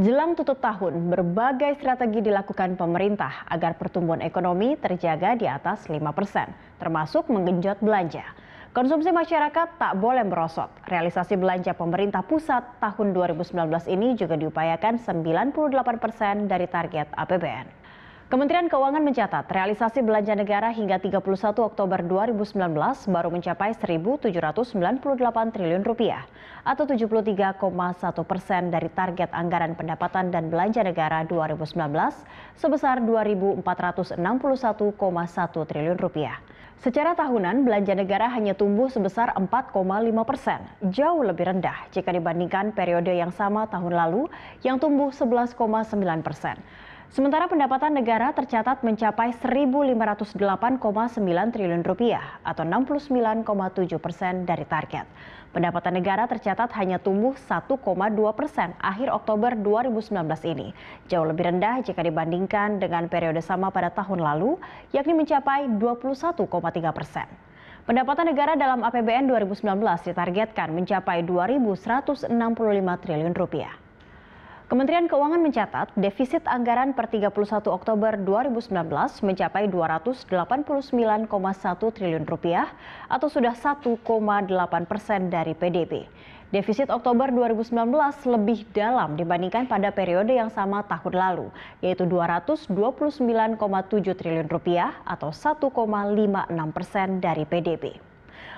Jelang tutup tahun, berbagai strategi dilakukan pemerintah agar pertumbuhan ekonomi terjaga di atas 5 persen, termasuk menggenjot belanja. Konsumsi masyarakat tak boleh merosot. Realisasi belanja pemerintah pusat tahun 2019 ini juga diupayakan 98 persen dari target APBN. Kementerian Keuangan mencatat realisasi belanja negara hingga 31 Oktober 2019 baru mencapai 1.798 triliun rupiah atau 73,1 persen dari target anggaran pendapatan dan belanja negara 2019 sebesar 2.461,1 triliun rupiah. Secara tahunan, belanja negara hanya tumbuh sebesar 4,5 persen, jauh lebih rendah jika dibandingkan periode yang sama tahun lalu yang tumbuh 11,9 persen. Sementara pendapatan negara tercatat mencapai 1.508,9 triliun rupiah atau 69,7 persen dari target. Pendapatan negara tercatat hanya tumbuh 1,2 persen akhir Oktober 2019 ini, jauh lebih rendah jika dibandingkan dengan periode sama pada tahun lalu, yakni mencapai 21,3 persen. Pendapatan negara dalam APBN 2019 ditargetkan mencapai 2.165 triliun rupiah. Kementerian Keuangan mencatat defisit anggaran per 31 Oktober 2019 mencapai 289,1 triliun rupiah atau sudah 1,8 persen dari PDB. Defisit Oktober 2019 lebih dalam dibandingkan pada periode yang sama tahun lalu, yaitu 229,7 triliun rupiah atau 1,56 persen dari PDB.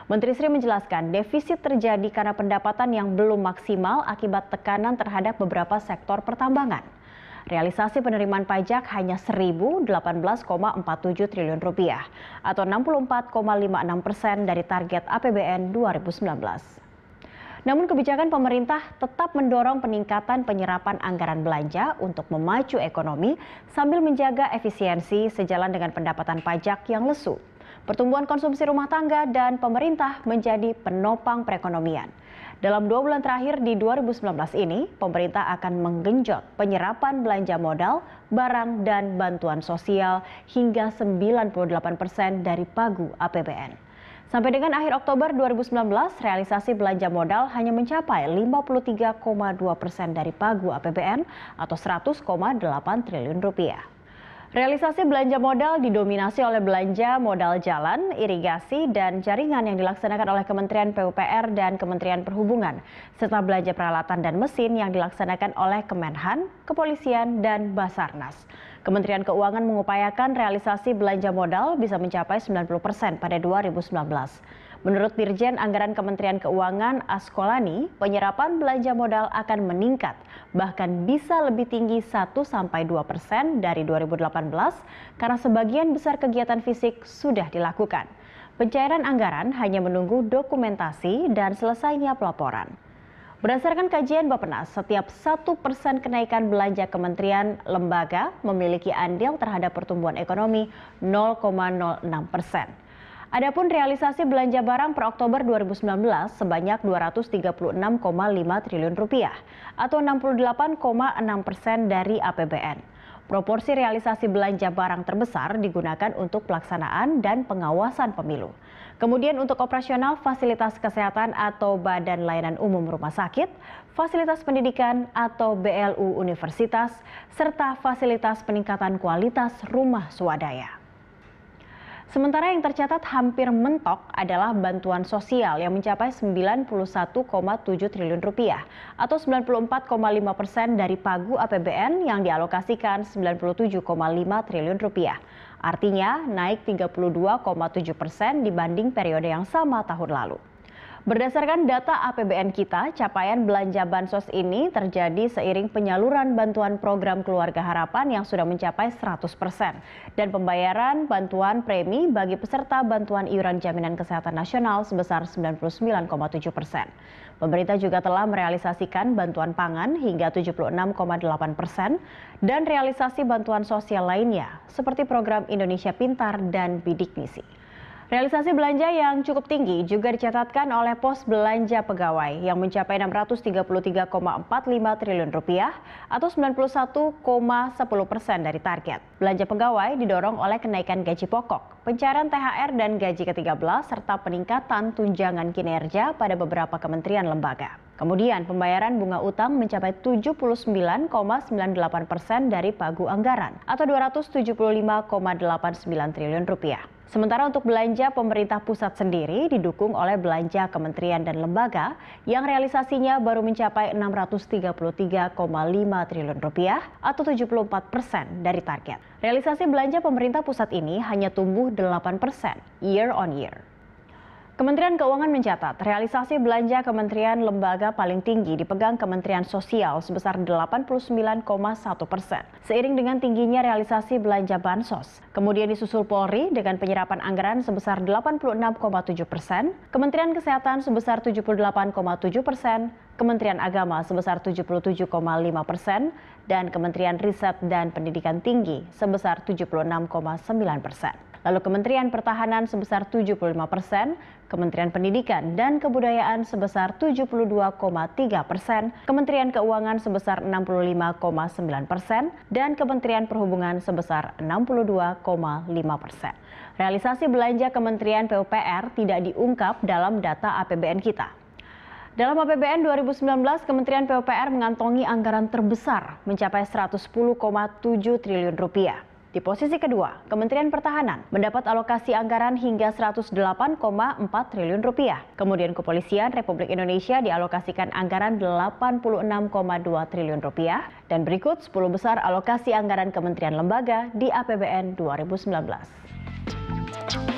Menteri Sri menjelaskan defisit terjadi karena pendapatan yang belum maksimal akibat tekanan terhadap beberapa sektor pertambangan. Realisasi penerimaan pajak hanya 1.018,47 triliun rupiah atau 64,56 persen dari target APBN 2019 namun kebijakan pemerintah tetap mendorong peningkatan penyerapan anggaran belanja untuk memacu ekonomi sambil menjaga efisiensi sejalan dengan pendapatan pajak yang lesu. Pertumbuhan konsumsi rumah tangga dan pemerintah menjadi penopang perekonomian. Dalam dua bulan terakhir di 2019 ini, pemerintah akan menggenjot penyerapan belanja modal, barang, dan bantuan sosial hingga 98 persen dari pagu APBN. Sampai dengan akhir Oktober 2019, realisasi belanja modal hanya mencapai 53,2 persen dari pagu APBN atau 100,8 triliun rupiah. Realisasi belanja modal didominasi oleh belanja modal jalan, irigasi, dan jaringan yang dilaksanakan oleh Kementerian PUPR dan Kementerian Perhubungan, serta belanja peralatan dan mesin yang dilaksanakan oleh Kemenhan, Kepolisian, dan Basarnas. Kementerian Keuangan mengupayakan realisasi belanja modal bisa mencapai 90 persen pada 2019. Menurut Dirjen Anggaran Kementerian Keuangan Askolani, penyerapan belanja modal akan meningkat, bahkan bisa lebih tinggi 1-2 persen dari 2018 karena sebagian besar kegiatan fisik sudah dilakukan. Pencairan anggaran hanya menunggu dokumentasi dan selesainya pelaporan. Berdasarkan kajian Bappenas, setiap satu persen kenaikan belanja kementerian lembaga memiliki andil terhadap pertumbuhan ekonomi 0,06 persen. Adapun realisasi belanja barang per Oktober 2019 sebanyak 236,5 triliun rupiah atau 68,6 persen dari APBN. Proporsi realisasi belanja barang terbesar digunakan untuk pelaksanaan dan pengawasan pemilu. Kemudian untuk operasional fasilitas kesehatan atau badan layanan umum rumah sakit, fasilitas pendidikan atau BLU universitas, serta fasilitas peningkatan kualitas rumah swadaya. Sementara yang tercatat hampir mentok adalah bantuan sosial yang mencapai 91,7 triliun rupiah atau 94,5 persen dari pagu APBN yang dialokasikan 97,5 triliun rupiah. Artinya naik 32,7 persen dibanding periode yang sama tahun lalu. Berdasarkan data APBN kita, capaian belanja bansos ini terjadi seiring penyaluran bantuan program Keluarga Harapan yang sudah mencapai 100% dan pembayaran bantuan premi bagi peserta bantuan iuran jaminan kesehatan nasional sebesar 99,7%. Pemerintah juga telah merealisasikan bantuan pangan hingga 76,8% dan realisasi bantuan sosial lainnya seperti program Indonesia Pintar dan Bidik Misi. Realisasi belanja yang cukup tinggi juga dicatatkan oleh pos belanja pegawai yang mencapai 633,45 triliun rupiah atau 91,10 persen dari target. Belanja pegawai didorong oleh kenaikan gaji pokok, pencairan THR dan gaji ke-13 serta peningkatan tunjangan kinerja pada beberapa kementerian lembaga. Kemudian pembayaran bunga utang mencapai 79,98 persen dari pagu anggaran atau 275,89 triliun rupiah. Sementara untuk belanja pemerintah pusat sendiri didukung oleh belanja kementerian dan lembaga yang realisasinya baru mencapai 633,5 triliun rupiah atau 74 persen dari target. Realisasi belanja pemerintah pusat ini hanya tumbuh 8 persen year on year. Kementerian Keuangan mencatat, realisasi belanja kementerian lembaga paling tinggi dipegang Kementerian Sosial sebesar 89,1 persen. Seiring dengan tingginya realisasi belanja bansos, kemudian disusul Polri dengan penyerapan anggaran sebesar 86,7 persen, Kementerian Kesehatan sebesar 78,7 persen, Kementerian Agama sebesar 77,5 persen, dan Kementerian Riset dan Pendidikan Tinggi sebesar 76,9 persen lalu Kementerian Pertahanan sebesar 75 persen, Kementerian Pendidikan dan Kebudayaan sebesar 72,3 persen, Kementerian Keuangan sebesar 65,9 persen, dan Kementerian Perhubungan sebesar 62,5 persen. Realisasi belanja Kementerian PUPR tidak diungkap dalam data APBN kita. Dalam APBN 2019, Kementerian PUPR mengantongi anggaran terbesar mencapai 110,7 triliun rupiah. Di posisi kedua, Kementerian Pertahanan mendapat alokasi anggaran hingga 108,4 triliun rupiah. Kemudian Kepolisian Republik Indonesia dialokasikan anggaran 86,2 triliun rupiah. Dan berikut 10 besar alokasi anggaran Kementerian Lembaga di APBN 2019.